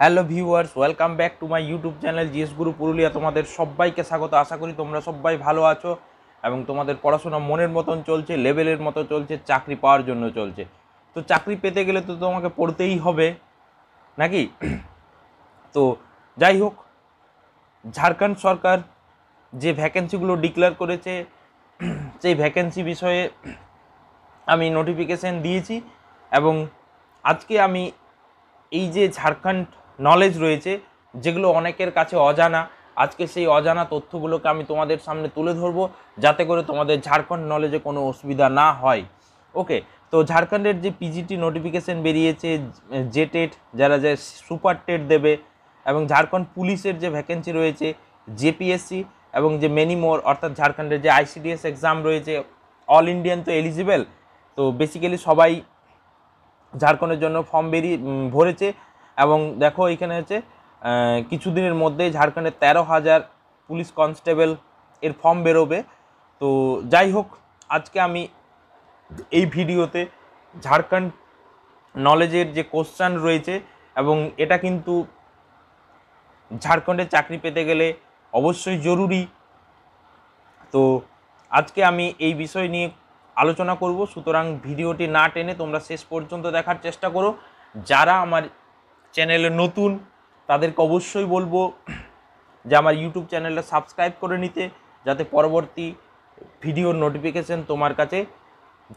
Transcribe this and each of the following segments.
Hello viewers welcome back to my YouTube channel GS Guru Purulia তোমাদের সবাইকে স্বাগত আশা করি তোমরা সবাই ভালো আছো এবং তোমাদের পড়াশোনা মনের মতন চলছে লেভেলের মতো চলছে চাকরি পাওয়ার জন্য চলছে তো চাকরি পেতে গেলে তো তোমাকে পড়তেই হবে নাকি তো যাই হোক ঝাড়খণ্ড সরকার যে ভ্যাকেন্সিগুলো ডিক্লেয়ার করেছে সেই ভ্যাকেন্সি বিষয়ে আমি নোটিফিকেশান দিয়েছি এবং আজকে আমি এই যে ঝাড়খণ্ড নলেজ রয়েছে যেগুলো অনেকের কাছে অজানা আজকে সেই অজানা তথ্যগুলোকে আমি তোমাদের সামনে তুলে ধরবো যাতে করে তোমাদের ঝাড়খণ্ড নলেজে কোনো অসুবিধা না হয় ওকে তো ঝাড়খণ্ডের যে পিজিটি নোটিফিকেশন বেরিয়েছে যে টেট যারা যে সুপার টেট দেবে এবং ঝাড়খণ্ড পুলিশের যে ভ্যাকেন্সি রয়েছে জেপিএসসি এবং যে মেনিমোর অর্থাৎ ঝাড়খণ্ডের যে আইসিডিএস এক্সাম রয়েছে অল ইন্ডিয়ান তো এলিজিবেল তো বেসিক্যালি সবাই ঝাড়খণ্ডের জন্য ফর্ম বেরিয়ে ভরেছে এবং দেখো এখানে হচ্ছে কিছুদিনের মধ্যেই ঝাড়খণ্ডে তেরো হাজার পুলিশ কনস্টেবল এর ফর্ম বেরোবে তো যাই হোক আজকে আমি এই ভিডিওতে ঝাড়খণ্ড নলেজের যে কোশ্চান রয়েছে এবং এটা কিন্তু ঝাড়খণ্ডে চাকরি পেতে গেলে অবশ্যই জরুরি তো আজকে আমি এই বিষয় নিয়ে আলোচনা করব সুতরাং ভিডিওটি না টেনে তোমরা শেষ পর্যন্ত দেখার চেষ্টা করো যারা আমার চ্যানেলে নতুন তাদেরকে অবশ্যই বলবো যে আমার ইউটিউব চ্যানেলটা সাবস্ক্রাইব করে নিতে যাতে পরবর্তী ভিডিওর নোটিফিকেশন তোমার কাছে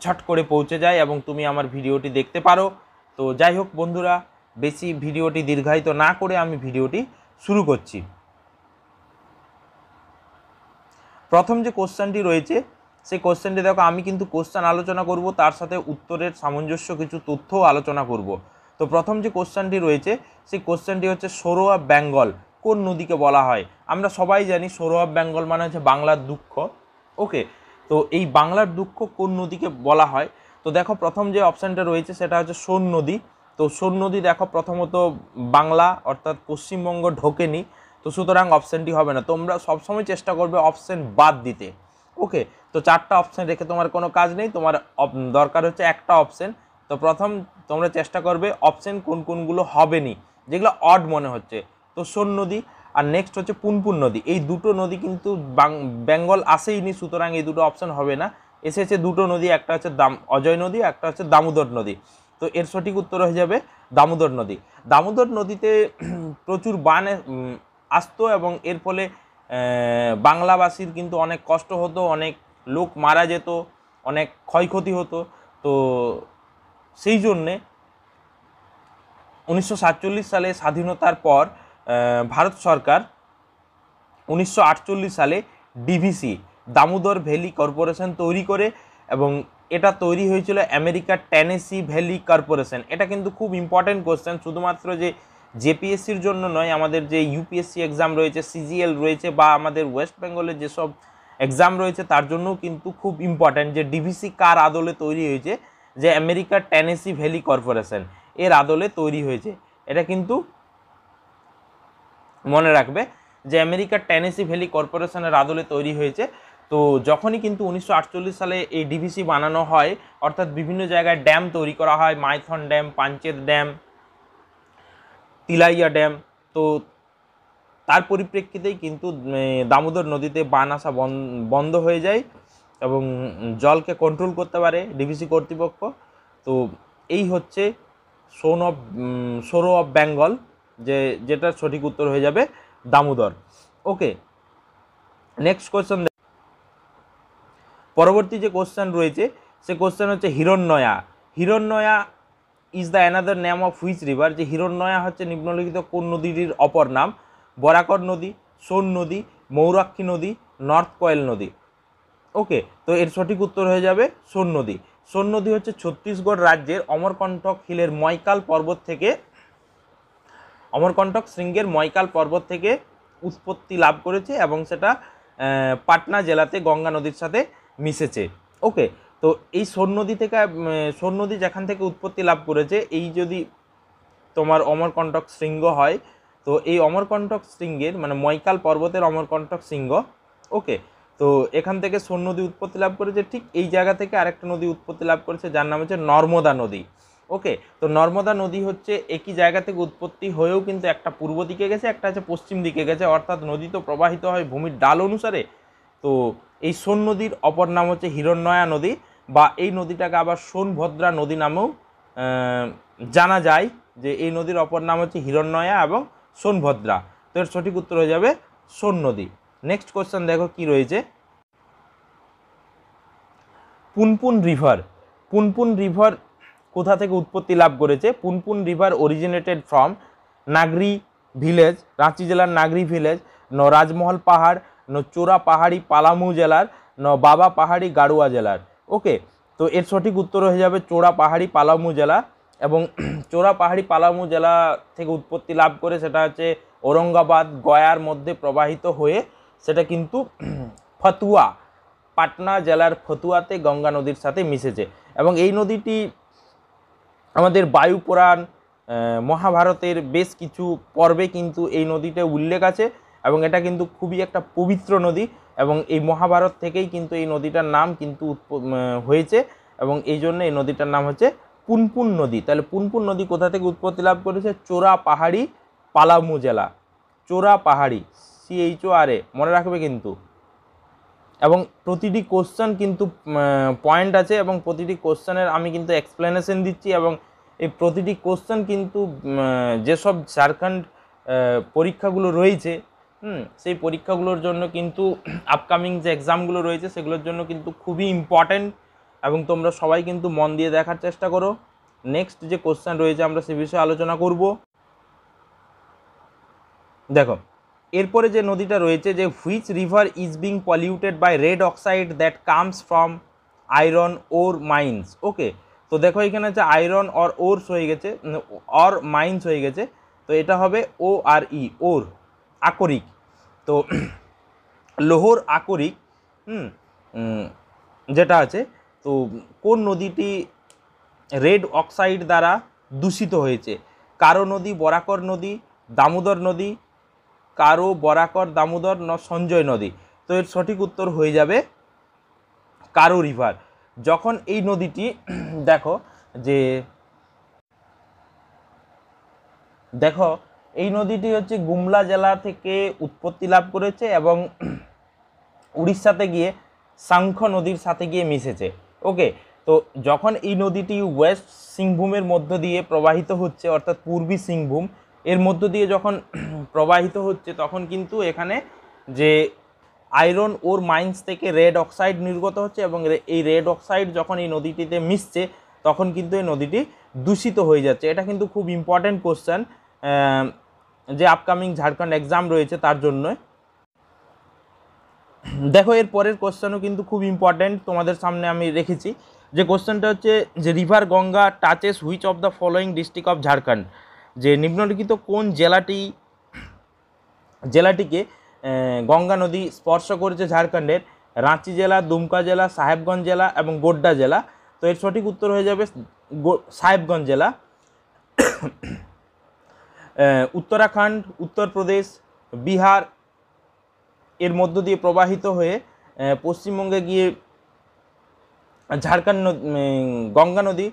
ঝট করে পৌঁছে যায় এবং তুমি আমার ভিডিওটি দেখতে পারো তো যাই হোক বন্ধুরা বেশি ভিডিওটি দীর্ঘায়িত না করে আমি ভিডিওটি শুরু করছি প্রথম যে কোশ্চেনটি রয়েছে সেই কোশ্চেনটি দেখো আমি কিন্তু কোশ্চেন আলোচনা করব তার সাথে উত্তরের সামঞ্জস্য কিছু তথ্যও আলোচনা করব তো প্রথম যে কোশ্চেনটি রয়েছে সেই কোশ্চেনটি হচ্ছে সোরো অফ বেঙ্গল কোন নদীকে বলা হয় আমরা সবাই জানি সোরো অফ বেঙ্গল মানে হচ্ছে বাংলার দুঃখ ওকে তো এই বাংলার দুঃখ কোন নদীকে বলা হয় তো দেখো প্রথম যে অপশানটা রয়েছে সেটা হচ্ছে সোন নদী তো সোন নদী দেখো প্রথমত বাংলা অর্থাৎ পশ্চিমবঙ্গ ঢোকেনি তো সুতরাং অপশানটি হবে না তোমরা সবসময় চেষ্টা করবে অপশান বাদ দিতে ওকে তো চারটা অপশান রেখে তোমার কোনো কাজ নেই তোমার দরকার হচ্ছে একটা অপশান তো প্রথম তোমরা চেষ্টা করবে অপশন কোন কোনগুলো হবে নি যেগুলো অড মনে হচ্ছে তো সোন নদী আর নেক্সট হচ্ছে পুনপুন নদী এই দুটো নদী কিন্তু বেঙ্গল আসেইনি সুতরাং এই দুটো অপশান হবে না এসেছে দুটো নদী একটা হচ্ছে দাম অজয় নদী একটা হচ্ছে দামোদর নদী তো এর সঠিক উত্তর হয়ে যাবে দামোদর নদী দামোদর নদীতে প্রচুর বান আসতো এবং এর ফলে বাংলাবাসীর কিন্তু অনেক কষ্ট হতো অনেক লোক মারা যেত অনেক ক্ষয়ক্ষতি হতো তো সেই জন্যে উনিশশো সালে স্বাধীনতার পর ভারত সরকার উনিশশো সালে ডিভিসি দামোদর ভ্যালি কর্পোরেশন তৈরি করে এবং এটা তৈরি হয়েছিল আমেরিকার ট্যানেসি ভ্যালি কর্পোরেশন এটা কিন্তু খুব ইম্পর্টেন্ট কোশ্চেন শুধুমাত্র যে জেপিএসসির জন্য নয় আমাদের যে ইউপিএসসি এক্সাম রয়েছে সিজিএল রয়েছে বা আমাদের ওয়েস্ট বেঙ্গলের যেসব এক্সাম রয়েছে তার জন্যও কিন্তু খুব ইম্পর্ট্যান্ট যে ডিভিসি কার আদলে তৈরি হয়েছে যে আমেরিকার ট্যানেসি ভ্যালি কর্পোরেশন এর আদলে তৈরি হয়েছে এটা কিন্তু মনে রাখবে যে আমেরিকার ট্যানেসি ভ্যালি কর্পোরেশনের আদলে তৈরি হয়েছে তো যখনই কিন্তু উনিশশো সালে এই ডিভিসি বানানো হয় অর্থাৎ বিভিন্ন জায়গায় ড্যাম তৈরি করা হয় Maithon dam Panchet dam Tilaiya dam তো তার পরিপ্রেক্ষিতেই কিন্তু দামোদর নদীতে বান আসা বন্ধ হয়ে যায় এবং জলকে কন্ট্রোল করতে পারে ডিভিসি কর্তৃপক্ষ তো এই হচ্ছে son of sorrow of Bengal যে যেটা সঠিক উত্তর হয়ে যাবে দামোদর ওকে নেক্সট কোয়েশ্চেন পরবর্তী যে কোশ্চেন রয়েছে সে কোশ্চেন হচ্ছে Hiranyaya Hiranyaya is the another name of which river যে হিরণ্যয়া হচ্ছে নিম্নলিখিত কোন নদীটির অপর নাম বরাকর নদী সোন নদী মৌরাক্ষী নদী নর্থ কয়েল নদী ওকে তো এর সঠিক উত্তর হয়ে যাবে সোন নদী সোন নদী হচ্ছে ছত্তিশগড় রাজ্যের অমরকণ্ঠক হিলের ময়কাল পর্বত থেকে অমরকণ্টক শৃঙ্গের ময়কাল পর্বত থেকে উৎপত্তি লাভ করেছে এবং সেটা পাটনা জেলাতে গঙ্গা নদীর সাথে মিশেছে ওকে তো এই সোন নদী থেকে সোন নদী যেখান থেকে উৎপত্তি লাভ করেছে এই যদি তোমার অমরকণ্টক শৃঙ্গ হয় তো এই অমরকণ্টক শৃঙ্গের মানে ময়কাল পর্বতের অমরকণ্ঠক শৃঙ্গ ওকে তো এখান থেকে সোন নদী উৎপত্তি লাভ করেছে ঠিক এই জায়গা থেকে আরেকটা নদী উৎপত্তি লাভ করেছে যার নাম হচ্ছে নর্মদা নদী ওকে তো নর্মদা নদী হচ্ছে একই জায়গা থেকে উৎপত্তি হয়েও কিন্তু একটা পূর্ব দিকে গেছে একটা হচ্ছে পশ্চিম দিকে গেছে অর্থাৎ নদী তো প্রবাহিত হয় ভূমির ডাল অনুসারে তো এই সোন নদীর অপর নাম হচ্ছে হিরণ্ময়া নদী বা এই নদীটাকে আবার সোনভদ্রা নদী নামেও জানা যায় যে এই নদীর অপর নাম হচ্ছে হিরণ্ময়া এবং সোনভদ্রা তো এর সঠিক উত্তর হয়ে যাবে সোন নদী নেক্সট কোশ্চেন দেখো কি রয়েছে পুনপুন রিভার পুনপুন রিভার কোথা থেকে উৎপত্তি লাভ করেছে Punpun river originated from Nagri village Ranchi জেলার নাগরি ভিলেজ ন রাজমহল পাহাড় ন চোরা পাহাড়ি পালামু জেলার ন বাবা পাহাড়ি গাড়ুয়া জেলার ওকে তো এর সঠিক উত্তর হয়ে যাবে চোরা পাহাড়ি পালামু জেলা এবং চোরা পাহাড়ি পালামু জেলা থেকে উৎপত্তি লাভ করে সেটা হচ্ছে ঔরঙ্গাবাদ গয়ার মধ্যে প্রবাহিত হয়ে সেটা কিন্তু ফতুয়া পাটনা জেলার ফতুয়াতে গঙ্গা নদীর সাথে মিশেছে এবং এই নদীটি আমাদের বায়ুপুরাণ মহাভারতের বেশ কিছু পর্বে কিন্তু এই নদীতে উল্লেখ আছে এবং এটা কিন্তু খুবই একটা পবিত্র নদী এবং এই মহাভারত থেকেই কিন্তু এই নদীটার নাম কিন্তু হয়েছে এবং এই জন্য এই নদীটার নাম হচ্ছে পুনপুন নদী তাহলে পুনপুন নদী কোথা থেকে উৎপত্তি লাভ করেছে চোরা পাহাড়ি পালামু জেলা চোরা পাহাড়ি সিএইচও আর এ মনে রাখবে কিন্তু এবং প্রতিটি কোশ্চেন কিন্তু পয়েন্ট আছে এবং প্রতিটি কোশ্চেনের আমি কিন্তু এক্সপ্লেনেশন দিচ্ছি এবং এই প্রতিটি কোশ্চেন কিন্তু যেসব ঝাড়খণ্ড পরীক্ষাগুলো রয়েছে হুম সেই পরীক্ষাগুলোর জন্য কিন্তু আপকামিং যে এক্সামগুলো রয়েছে সেগুলোর জন্য কিন্তু খুবই ইম্পর্ট্যান্ট এবং তোমরা সবাই কিন্তু মন দিয়ে দেখার চেষ্টা করো নেক্সট যে কোশ্চেন রয়েছে আমরা সে বিষয়ে আলোচনা করব দেখো এরপরে যে নদীটা রয়েছে যে which river is being polluted by red oxide that comes from iron ore mines okay তো দেখো এখানে হচ্ছে আয়রন অর ওরস হয়ে গেছে অর মাইন্স হয়ে গেছে তো এটা হবে ও আর ই ওর আকরিক তো লোহর আকরিক যেটা আছে তো কোন নদীটি রেড অক্সাইড দ্বারা দূষিত হয়েছে কারো নদী বরাকর নদী দামোদর নদী কারু বরাকর দামোদর ন সঞ্জয় নদী তো এর সঠিক উত্তর হয়ে যাবে কারু রিভার যখন এই নদীটি দেখো যে দেখো এই নদীটি হচ্ছে গুমলা জেলা থেকে উৎপত্তি লাভ করেছে এবং উড়িষ্যাতে গিয়ে সাংখ্য নদীর সাথে গিয়ে মিশেছে ওকে তো যখন এই নদীটি ওয়েস্ট সিংভূমের মধ্য দিয়ে প্রবাহিত হচ্ছে অর্থাৎ পূর্বী সিংভূম এর মধ্য দিয়ে যখন প্রবাহিত হচ্ছে তখন কিন্তু এখানে যে আয়রন ওর মাইন্স থেকে রেড অক্সাইড নির্গত হচ্ছে এবং এই রেড অক্সাইড যখন এই নদীটিতে মিশছে তখন কিন্তু এই নদীটি দূষিত হয়ে যাচ্ছে এটা কিন্তু খুব ইম্পর্ট্যান্ট কোশ্চেন যে আপকামিং ঝাড়খণ্ড এক্সাম রয়েছে তার জন্য দেখো এর পরের কোশ্চেনও কিন্তু খুব ইম্পর্ট্যান্ট তোমাদের সামনে আমি রেখেছি যে কোশ্চেনটা হচ্ছে যে river Ganga touches which of the following district of Jharkhand যে নিম্নলিখিত কোন জেলাটি জেলাটিকে গঙ্গা নদী স্পর্শ করেছে ঝাড়খণ্ডের রাঁচি জেলা দুমকা জেলা সাহেবগঞ্জ জেলা এবং গোড্ডা জেলা তো এর সঠিক উত্তর হয়ে যাবে সাহেবগঞ্জ জেলা উত্তরাখণ্ড উত্তরপ্রদেশ বিহার এর মধ্য দিয়ে প্রবাহিত হয়ে পশ্চিমবঙ্গে গিয়ে ঝাড়খণ্ড গঙ্গা নদী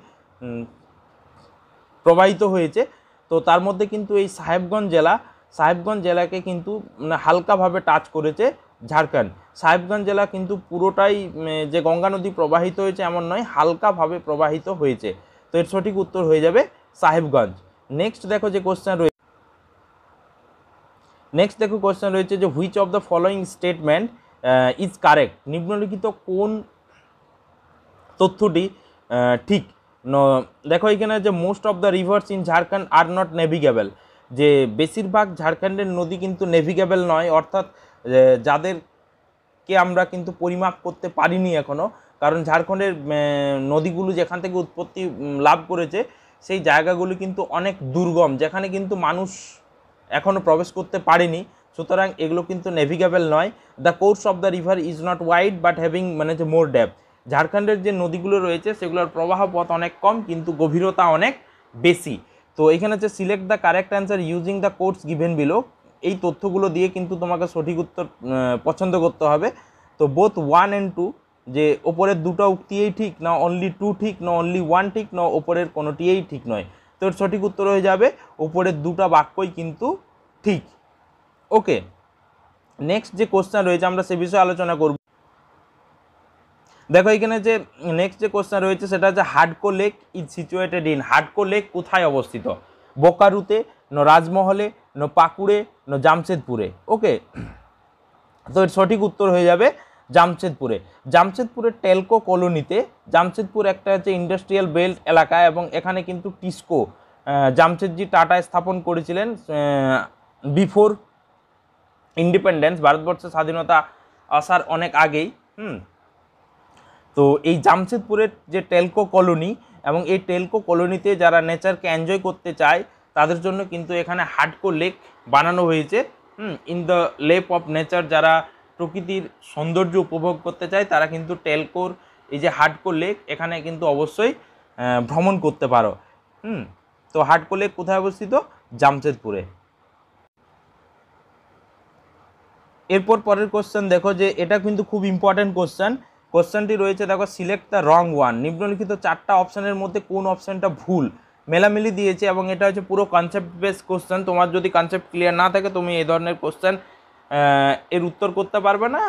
প্রবাহিত হয়েছে তো তার মধ্যে কিন্তু এই সাহেবগঞ্জ জেলা সাহেবগঞ্জ জেলাকে কিন্তু মানে হালকাভাবে টাচ করেছে ঝাড়খণ্ড সাহেবগঞ্জ জেলা কিন্তু পুরোটাই মানে যে গঙ্গা নদী প্রবাহিত হয়েছে এমন নয় হালকাভাবে প্রবাহিত হয়েছে তো এর সঠিক উত্তর হয়ে যাবে সাহেবগঞ্জ নেক্সট দেখো যে কোশ্চেন রয়েছে নেক্সট দেখো কোশ্চেন রয়েছে যে which of the following statement is correct নিম্নলিখিত কোন তথ্যটি ঠিক দেখো এখানে যে most of the rivers in Jharkhand are not navigable যে বেশিরভাগ ঝাড়খণ্ডের নদী কিন্তু নেভিগেবল নয় অর্থাৎ যাদেরকে আমরা কিন্তু পরিমাপ করতে পারিনি এখনও কারণ ঝাড়খণ্ডের নদীগুলো যেখান থেকে উৎপত্তি লাভ করেছে সেই জায়গাগুলি কিন্তু অনেক দুর্গম যেখানে কিন্তু মানুষ এখনও প্রবেশ করতে পারেনি সুতরাং এগুলো কিন্তু নেভিগেবল নয় the course of the river is not wide but having মানে যে মোর ডেপথ ঝাড়খণ্ডের যে নদীগুলো রয়েছে সেগুলোর প্রবাহ পথ অনেক কম কিন্তু গভীরতা অনেক বেশি তো এখানে হচ্ছে select the correct answer using the course given below এই তথ্যগুলো দিয়ে কিন্তু তোমাকে সঠিক উত্তর পছন্দ করতে হবে তো বোথ ওয়ান অ্যান্ড টু যে ওপরের দুটো উক্তিই ঠিক না অনলি টু ঠিক না অনলি ওয়ান ঠিক না ওপরের কোনোটিই ঠিক নয় তো এর সঠিক উত্তর হয়ে যাবে ওপরের দুটো বাক্যই কিন্তু ঠিক ওকে নেক্সট যে কোশ্চেন রয়েছে আমরা সে বিষয়ে আলোচনা করব দেখো এখানে যে নেক্সট যে কোশ্চেন রয়েছে সেটা হচ্ছে Hudco lake is situated in Hudco lake কোথায় অবস্থিত বোকারুতে ন রাজমহলে ন পাকুড়ে ন জামশেদপুরে ওকে তো এর সঠিক উত্তর হয়ে যাবে জামশেদপুরে জামশেদপুরের টেলকো কলোনিতে জামশেদপুর একটা হচ্ছে ইন্ডাস্ট্রিয়াল বেল্ট এলাকা এবং এখানে কিন্তু টিস্কো জামশেদজি টাটা স্থাপন করেছিলেন বিফোর ইন্ডিপেন্ডেন্স ভারতবর্ষের স্বাধীনতা আসার অনেক আগেই হুম তো এই জামশেদপুরের যে টেলকো কলোনি এবং এই টেলকো কলোনিতে যারা নেচারকে এনজয় করতে চায় তাদের জন্য কিন্তু এখানে হাটকো লেক বানানো হয়েছে hmm in the lap of nature যারা প্রকৃতির সৌন্দর্য উপভোগ করতে চায় তারা কিন্তু টেলকোর এই যে হাটকো লেক এখানে কিন্তু অবশ্যই ভ্রমণ করতে পারো হুম তো হাটকো লেক কোথায় অবস্থিত জামশেদপুরে এরপর পরের কোশ্চেন দেখো যে এটা কিন্তু খুব ইম্পর্ট্যান্ট কোশ্চেন কোশ্চেনটি রয়েছে দেখো সিলেক্ট দ্য রং ওয়ান নিম্নলিখিত চারটা অপশানের মধ্যে কোন অপশানটা ভুল মেলামেলি দিয়েছে এবং এটা হচ্ছে পুরো কনসেপ্ট বেস কোশ্চেন তোমার যদি কনসেপ্ট ক্লিয়ার না থাকে তুমি এই ধরনের কোশ্চেন এর উত্তর করতে পারবে না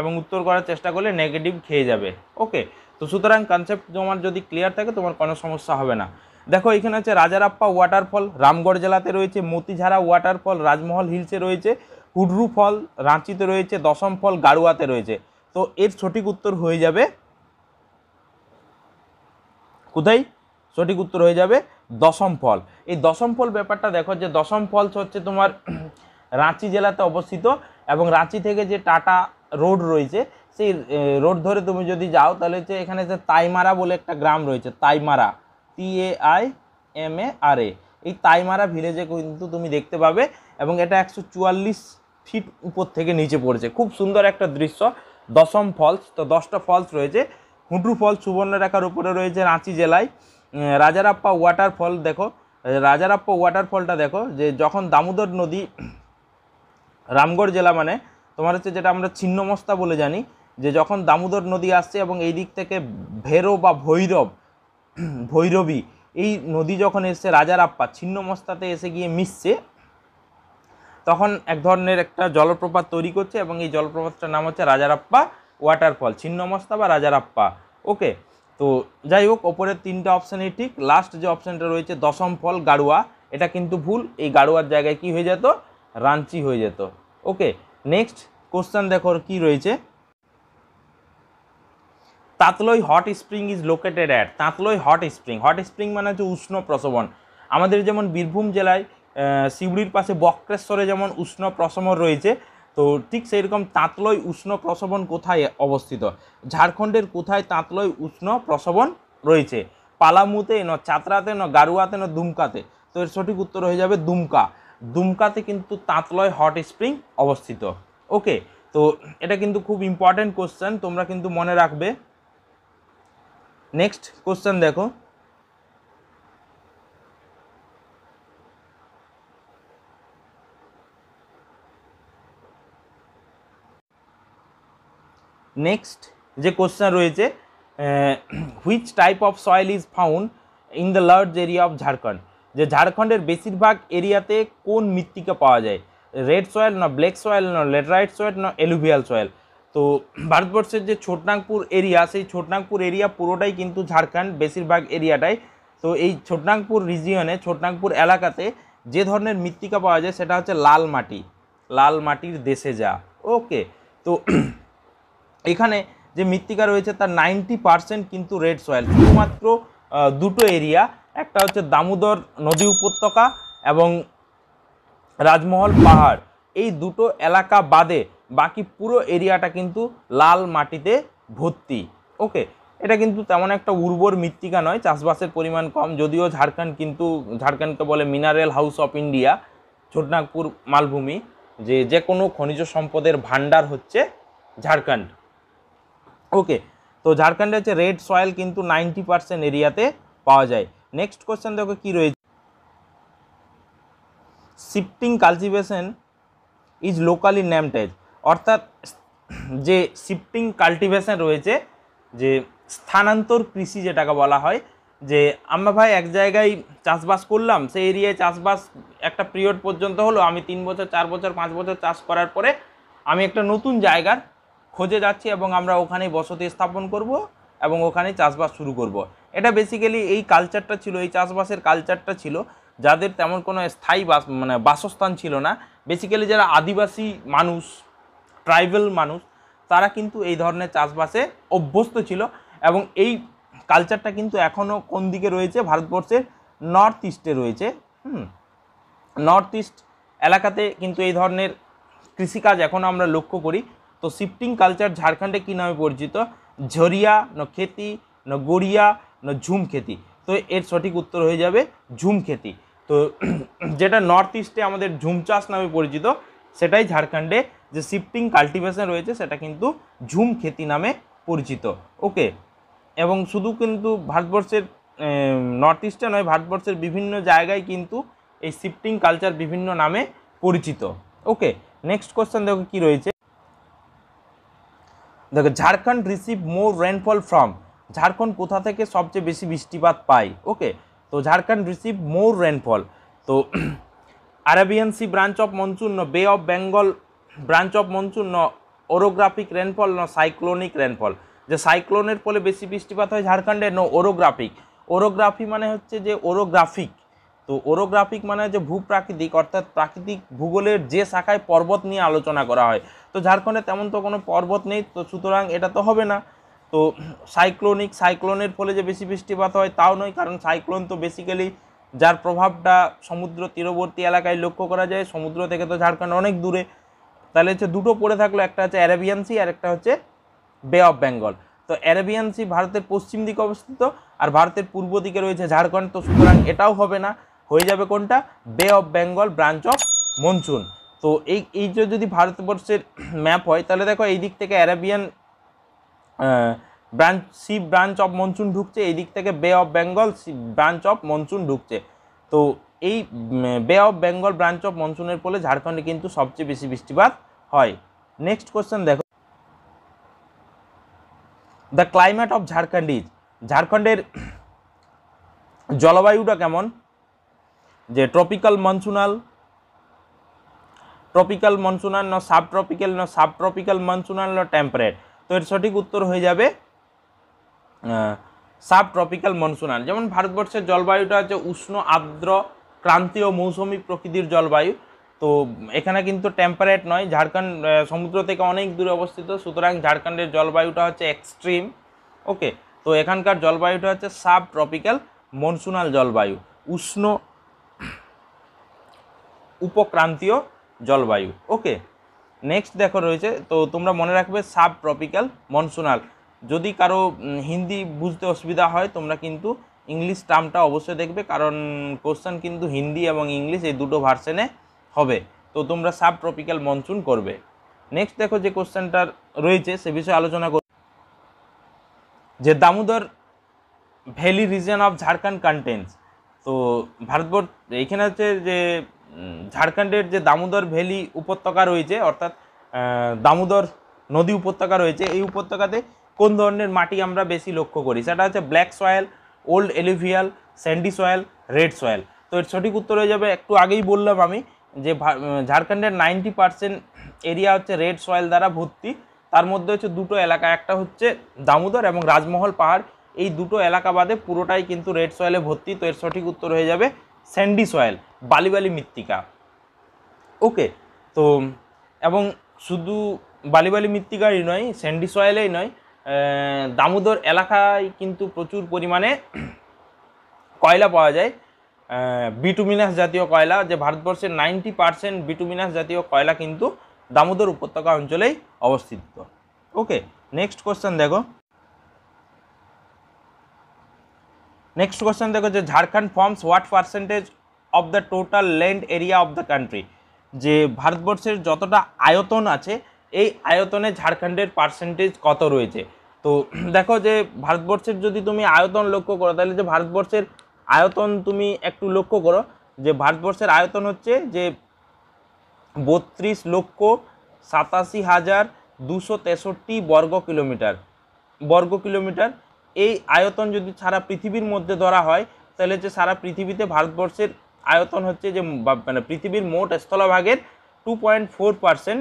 এবং উত্তর করার চেষ্টা করলে নেগেটিভ খেয়ে যাবে ওকে তো সুতরাং কনসেপ্ট তোমার যদি ক্লিয়ার থাকে তোমার কোনো সমস্যা হবে না দেখো এখানে আছে রাজারাপ্পা ওয়াটারফল রামগড় জেলাতে রয়েছে মতিঝাড়া ওয়াটারফল রাজমহল হিলসে রয়েছে হুডরু ফল রাঁচিতে রয়েছে দশম ফল গাড়ুয়াতে রয়েছে তো এর সঠিক উত্তর হয়ে যাবে কোথায় সঠিক উত্তর হয়ে যাবে দশম ফল এই দশম ফল ব্যাপারটা দেখো যে দশম ফলস হচ্ছে তোমার রাঁচি জেলাতে অবস্থিত এবং রাঁচি থেকে যে টাটা রোড রয়েছে সেই রোড ধরে তুমি যদি যাও তাহলে হচ্ছে এখানে যে তাইমারা বলে একটা গ্রাম রয়েছে তাইমারা টি এ আই এম এ আর এ এই তাইমারা ভিলেজে কিন্তু তুমি দেখতে পাবে এবং এটা একশো ফিট উপর থেকে নিচে পড়েছে খুব সুন্দর একটা দৃশ্য দশম ফলস তো দশটা ফলস রয়েছে হুঁটু ফলস সুবর্ণরেখার উপরে রয়েছে রাঁচি জেলায় রাজারাপ্পা ওয়াটারফল দেখো রাজারাপ্পা ওয়াটারফলটা দেখো যে যখন দামোদর নদী রামগড় জেলা মানে তোমার হচ্ছে যেটা আমরা ছিন্নমস্তা বলে জানি যে যখন দামোদর নদী আসছে এবং এই দিক থেকে ভেরো বা ভৈরব ভৈরবী এই নদী যখন এসছে রাজারাপ্পা ছিন্নমস্তাতে এসে গিয়ে মিশছে তখন এক ধরনের একটা জলপ্রপাত তৈরি করছে এবং এই জলপ্রপাতটার নাম হচ্ছে রাজারাপ্পা ওয়াটারফল ছিন্নমস্তা বা রাজারাপ্পা ওকে তো যাই হোক ওপরের তিনটা অপশানই ঠিক লাস্ট যে অপশানটা রয়েছে দশম ফল গাড়ুয়া এটা কিন্তু ভুল এই গাড়ুয়ার জায়গায় কি হয়ে যেত রাঞ্চি হয়ে যেত ওকে নেক্সট কোশ্চেন দেখো কি রয়েছে Tantloi hot spring is located at Tantloi hot spring hot spring মানে হচ্ছে উষ্ণ প্রসবন আমাদের যেমন বীরভূম জেলায় শিউড়ির পাশে বক্রেশ্বরে যেমন উষ্ণ প্রশমন রয়েছে তো ঠিক সেই রকম তাঁতলয় উষ্ণ প্রসবন কোথায় অবস্থিত ঝাড়খণ্ডের কোথায় তাঁতলয় উষ্ণ প্রসবন রয়েছে পালামুতে ন চাতরাতে ন গারুয়াতে ন দুমকাতে তো এর সঠিক উত্তর হয়ে যাবে দুমকা দুমকাতে কিন্তু তাঁতলয় হট স্প্রিং অবস্থিত ওকে তো এটা কিন্তু খুব ইম্পর্ট্যান্ট কোশ্চেন তোমরা কিন্তু মনে রাখবে নেক্সট কোশ্চেন দেখো নেক্সট যে কোশ্চেন রয়েছে which type of soil is found in the large area of Jharkhand যে ঝাড়খণ্ডের বেশিরভাগ এরিয়াতে কোন মৃত্তিকা পাওয়া যায় রেড সয়েল না ব্ল্যাক সয়েল না লেডরাইট সয়েল না এলুভিয়াল সয়েল তো ভারতবর্ষের যে ছোটনাগপুর এরিয়া সেই ছোটনাগপুর এরিয়া পুরোটাই কিন্তু ঝাড়খণ্ড বেশিরভাগ এরিয়াটাই তো এই ছোটনাগপুর রিজিয়নে ছোটনাগপুর এলাকাতে যে ধরনের মৃত্তিকা পাওয়া যায় সেটা হচ্ছে লাল মাটি লাল মাটির দেশে যা ওকে তো এখানে যে মৃত্তিকা রয়েছে তার নাইনটি পারসেন্ট কিন্তু রেড সয়েল শুধুমাত্র দুটো এরিয়া একটা হচ্ছে দামোদর নদী উপত্যকা এবং রাজমহল পাহাড় এই দুটো এলাকা বাদে বাকি পুরো এরিয়াটা কিন্তু লাল মাটিতে ভর্তি ওকে এটা কিন্তু তেমন একটা উর্বর মৃত্তিকা নয় চাষবাসের পরিমাণ কম যদিও ঝাড়খণ্ড কিন্তু ঝাড়খণ্ডকে বলে mineral house of India Chotanagpur মালভূমি যে যে কোনো খনিজ সম্পদের ভাণ্ডার হচ্ছে ঝাড়খণ্ড ওকে তো ঝাড়খণ্ডে হচ্ছে রেড সয়েল কিন্তু নাইনটি পার্সেন্ট এরিয়াতে পাওয়া যায় নেক্সট কোশ্চেন দেখো কী রয়েছে শিফটিং কালটিভেশন ইজ লোকালি নেমটেজ অর্থাৎ যে শিফটিং কাল্টিভেশন রয়েছে যে স্থানান্তর কৃষি যেটাকে বলা হয় যে আমরা ভাই এক জায়গায় চাষবাস করলাম সেই এরিয়ায় চাষবাস একটা পিরিয়ড পর্যন্ত হলো আমি তিন বছর চার বছর পাঁচ বছর চাষ করার পরে আমি একটা নতুন জায়গার খোঁজে যাচ্ছি এবং আমরা ওখানেই বসতি স্থাপন করব এবং ওখানেই চাষবাস শুরু করব। এটা বেসিক্যালি এই কালচারটা ছিল এই চাষবাসের কালচারটা ছিল যাদের তেমন কোনো স্থায়ী বাস মানে বাসস্থান ছিল না বেসিক্যালি যারা আদিবাসী মানুষ ট্রাইবেল মানুষ তারা কিন্তু এই ধরনের চাষবাসে অভ্যস্ত ছিল এবং এই কালচারটা কিন্তু এখনও কোন দিকে রয়েছে ভারতবর্ষের নর্থ ইস্টে রয়েছে হুম নর্থ ইস্ট এলাকাতে কিন্তু এই ধরনের কৃষিকাজ এখন আমরা লক্ষ্য করি তো শিফটিং কালচার ঝাড়খণ্ডে কী নামে পরিচিত ঝরিয়া ন খেতি ন গড়িয়া ন ঝুম খেতি তো এর সঠিক উত্তর হয়ে যাবে ঝুম খেতি তো যেটা নর্থ ইস্টে আমাদের ঝুম চাষ নামে পরিচিত সেটাই ঝাড়খণ্ডে যে শিফটিং কাল্টিভেশন রয়েছে সেটা কিন্তু ঝুম খেতি নামে পরিচিত ওকে এবং শুধু কিন্তু ভারতবর্ষের নর্থ ইস্টে নয় ভারতবর্ষের বিভিন্ন জায়গায় কিন্তু এই শিফটিং কালচার বিভিন্ন নামে পরিচিত ওকে নেক্সট কোশ্চেন দেখো কী রয়েছে দেখো Jharkhand receive more rainfall from Jharkhand কোথা থেকে সবচেয়ে বেশি বৃষ্টিপাত পায় ওকে তো ঝাড়খণ্ড রিসিভ মোর রেনফল তো Arabian sea branch of monsoon bay of Bengal branch of monsoon orographic rainfall ন সাইক্লোনিক রেনফল যে সাইক্লোনের ফলে বেশি বৃষ্টিপাত হয় ঝাড়খণ্ডে নো ওরোগ্রাফিক ওরোগ্রাফি মানে হচ্ছে যে ওরোগ্রাফিক তো ওরোগ্রাফিক মানে যে ভূপ্রাকৃতিক অর্থাৎ প্রাকৃতিক ভূগোলের যে শাখায় পর্বত নিয়ে আলোচনা করা হয় তো ঝাড়খণ্ডে তেমন তো কোনো পর্বত নেই তো সুতরাং এটা তো হবে না তো সাইক্লোনিক সাইক্লোনের ফলে যে বেশি বৃষ্টিপাত হয় তাও নয় কারণ সাইক্লোন তো বেসিক্যালি যার প্রভাবটা সমুদ্র তীরবর্তী এলাকায় লক্ষ্য করা যায় সমুদ্র থেকে তো ঝাড়খণ্ড অনেক দূরে তাহলে হচ্ছে দুটো পড়ে থাকলো একটা হচ্ছে অ্যারাবিয়ানসি আর একটা হচ্ছে বে অফ বেঙ্গল তো অ্যারাবিয়ানসি ভারতের পশ্চিম দিকে অবস্থিত আর ভারতের পূর্ব দিকে রয়েছে ঝাড়খণ্ড তো সুতরাং এটাও হবে না হয়ে যাবে কোনটা bay of Bengal branch of monsoon তো এই এই যে যদি ভারতবর্ষের ম্যাপ হয় তাহলে দেখো এই দিক থেকে Arabian branch sea branch of monsoon ঢুকছে এই দিক থেকে bay of Bengal branch of monsoon ঢুকছে তো এই bay of Bengal branch of মনসুনের ফলে ঝাড়খণ্ডে কিন্তু সবচেয়ে বেশি বৃষ্টিপাত হয় নেক্সট কোশ্চেন দেখো the climate of Jharkhand is ঝাড়খণ্ডের জলবায়ুটা কেমন যে ટ્રોપિકલ মনসুনাল ট্রপিক্যাল মনসুনাল ন সাব ট্রপিক্যাল ন সাব ট্রপিক্যাল মনসুনাল ন টেম্পারেট তো এর সঠিক উত্তর হয়ে যাবে সাব ট্রপিক্যাল মনসুনাল যেমন ভারতবর্ষের জলবায়ুটা হচ্ছে উষ্ণ আর্দ্র ক্রান্তীয় মৌসুমি প্রকৃতির জলবায়ু তো এখানে কিন্তু টেম্পারেট নয় ঝাড়খণ্ড সমুদ্র থেকে অনেক দূরে অবস্থিত সুতরাং ঝাড়খণ্ডের জলবায়ুটা হচ্ছে এক্সট্রিম ওকে তো এখানকার জলবায়ুটা হচ্ছে সাব ট্রপিক্যাল মনসুনাল জলবায়ু উষ্ণ উপক্রান্তীয় জলবায়ু ওকে নেক্সট দেখো রয়েছে তো তোমরা মনে রাখবে সাব ট্রপিক্যাল মনসুনাল যদি কারো হিন্দি বুঝতে অসুবিধা হয় তোমরা কিন্তু ইংলিশ টার্মটা অবশ্যই দেখবে কারণ কোশ্চেন কিন্তু হিন্দি এবং ইংলিশ এই দুটো ভার্সনে হবে তো তোমরা সাব ট্রপিক্যাল মনসুন করবে নেক্সট দেখো যে কোশ্চেনটা রয়েছে সে বিষয়ে আলোচনা কর যে Damodar valley region of Jharkhand contents তো ভারতবর্ষ এইখানে হচ্ছে যে ঝাড়খণ্ডের যে দামোদর ভ্যালি উপত্যকা রয়েছে অর্থাৎ দামোদর নদী উপত্যকা রয়েছে এই উপত্যকাতে কোন ধরনের মাটি আমরা বেশি লক্ষ্য করি সেটা হচ্ছে black soil old alluvial sandy soil red soil তো এর সঠিক উত্তর হয়ে যাবে একটু আগেই বললাম আমি যে ঝাড়খণ্ডের নাইনটি পার্সেন্ট এরিয়া হচ্ছে রেড সয়েল দ্বারা ভর্তি তার মধ্যে হচ্ছে দুটো এলাকা একটা হচ্ছে দামোদর এবং রাজমহল পাহাড় এই দুটো এলাকা বাদে পুরোটাই কিন্তু রেড সয়েলে ভর্তি তো এর সঠিক উত্তর হয়ে যাবে স্যান্ডি সয়েল বালি মৃত্তিকা ওকে তো এবং শুধু বালিবালি মৃত্তিকারই নয় স্যান্ডি সয়েলেই নয় দামোদর এলাকায় কিন্তু প্রচুর পরিমাণে কয়লা পাওয়া যায় বিটুমিনাস জাতীয় কয়লা যে ভারতবর্ষের নাইনটি পারসেন্ট বিটুমিনাস জাতীয় কয়লা কিন্তু দামোদর উপত্যকা অঞ্চলেই অবস্থিত ওকে নেক্সট কোশ্চেন দেখো নেক্সট কোশ্চেন দেখো যে Jharkhand forms what percentage of the total land area of the country যে ভারতবর্ষের যতটা আয়তন আছে এই আয়তনে ঝাড়খণ্ডের পার্সেন্টেজ কত রয়েছে তো দেখো যে ভারতবর্ষের যদি তুমি আয়তন লক্ষ্য করো তাহলে যে ভারতবর্ষের আয়তন তুমি একটু লক্ষ্য করো যে ভারতবর্ষের আয়তন হচ্ছে যে বত্রিশ লক্ষ সাতাশি হাজার দুশো তেষট্টি বর্গ কিলোমিটার বর্গ কিলোমিটার এই আয়তন যদি সারা পৃথিবীর মধ্যে ধরা হয় তাহলে হচ্ছে সারা পৃথিবীতে ভারতবর্ষের আয়তন হচ্ছে যে মানে পৃথিবীর মোট স্থলভাগের টু পয়েন্ট ফোর পারসেন্ট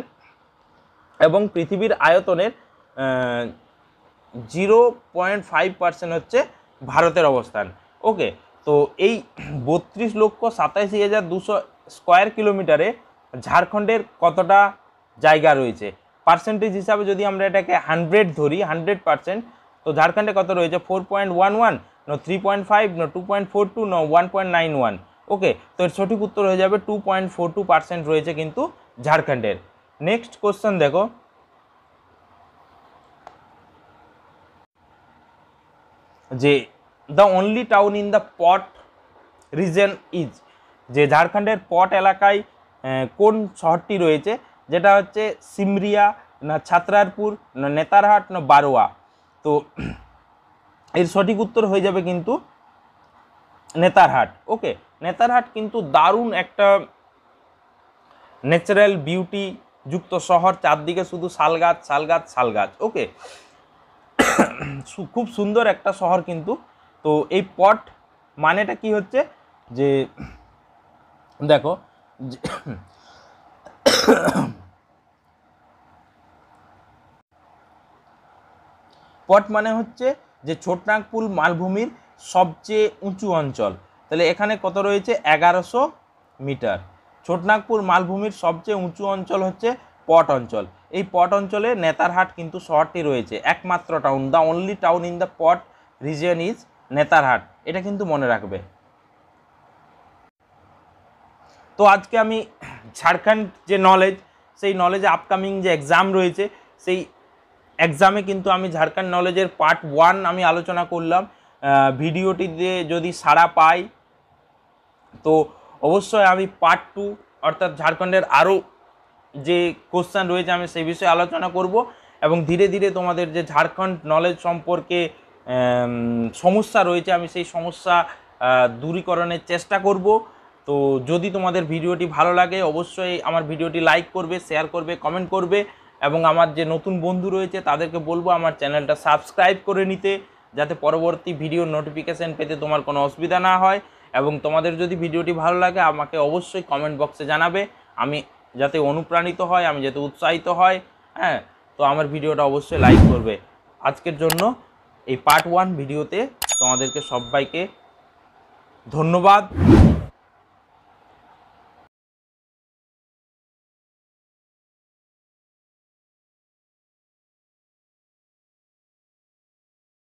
এবং পৃথিবীর আয়তনের জিরো পয়েন্ট ফাইভ পারসেন্ট হচ্ছে ভারতের অবস্থান ওকে তো এই বত্রিশ লক্ষ সাতাশি হাজার দুশো স্কোয়ার কিলোমিটারে ঝাড়খণ্ডের কতটা জায়গা রয়েছে পার্সেন্টেজ হিসাবে যদি আমরা এটাকে হান্ড্রেড ধরি হান্ড্রেড পার্সেন্ট তো ঝাড়খণ্ডে কত রয়েছে four point one one no three point five no two point four two no one point nine one okay তো এর সঠিক উত্তর হয়ে যাবে two point four two percent রয়েছে কিন্তু ঝাড়খণ্ডের নেক্সট কোশ্চেন দেখো যে the only town in the Pat region is যে ঝাড়খণ্ডের পট এলাকায় কোন শহরটি রয়েছে যেটা হচ্ছে সিমরিয়া না ছাত্রারপুর না নেতারহাট না বারোয়া তো এর সঠিক উত্তর হয়ে যাবে কিন্তু নেতারহাট ওকে নেতারহাট কিন্তু দারুণ একটা ন্যাচারাল বিউটি যুক্ত শহর চারদিকে শুধু শাল গাছ শাল গাছ শাল গাছ ওকে খুব সুন্দর একটা শহর কিন্তু তো এই পট মানেটা কি হচ্ছে যে দেখো কট মানে হচ্ছে যে ছোটনাগপুর মালভূমির সবচেয়ে উঁচু অঞ্চল তাহলে এখানে কত রয়েছে এগারোশো মিটার ছোটনাগপুর মালভূমির সবচেয়ে উঁচু অঞ্চল হচ্ছে পট অঞ্চল এই পট অঞ্চলে নেতারহাট কিন্তু শহরটি রয়েছে একমাত্র town the only town in the Pat region is Netarhat এটা কিন্তু মনে রাখবে তো আজকে আমি ঝাড়খণ্ড যে নলেজ সেই নলেজে আপকামিং যে এক্সাম রয়েছে সেই এক্সামে কিন্তু আমি ঝাড়খণ্ড নলেজের পার্ট ওয়ান আমি আলোচনা করলাম ভিডিওটিতে যদি সাড়া পাই তো অবশ্যই আমি পার্ট টু অর্থাৎ ঝাড়খণ্ডের আরও যে কোশ্চেন রয়েছে আমি সেই বিষয়ে আলোচনা করব এবং ধীরে ধীরে তোমাদের যে ঝাড়খণ্ড নলেজ সম্পর্কে সমস্যা রয়েছে আমি সেই সমস্যা দূরীকরণের চেষ্টা করব তো যদি তোমাদের ভিডিওটি ভালো লাগে অবশ্যই আমার ভিডিওটি লাইক করবে শেয়ার করবে কমেন্ট করবে এবং আমার যে নতুন বন্ধু রয়েছে তাদেরকে বলবো আমার চ্যানেলটা সাবস্ক্রাইব করে নিতে যাতে পরবর্তী ভিডিও নোটিফিকেশান পেতে তোমার কোনো অসুবিধা না হয় এবং তোমাদের যদি ভিডিওটি ভালো লাগে আমাকে অবশ্যই কমেন্ট বক্সে জানাবে আমি যাতে অনুপ্রাণিত হয় আমি যাতে উৎসাহিত হয় হ্যাঁ তো আমার ভিডিওটা অবশ্যই লাইক করবে আজকের জন্য এই পার্ট ওয়ান ভিডিওতে তোমাদেরকে সবাইকে ধন্যবাদ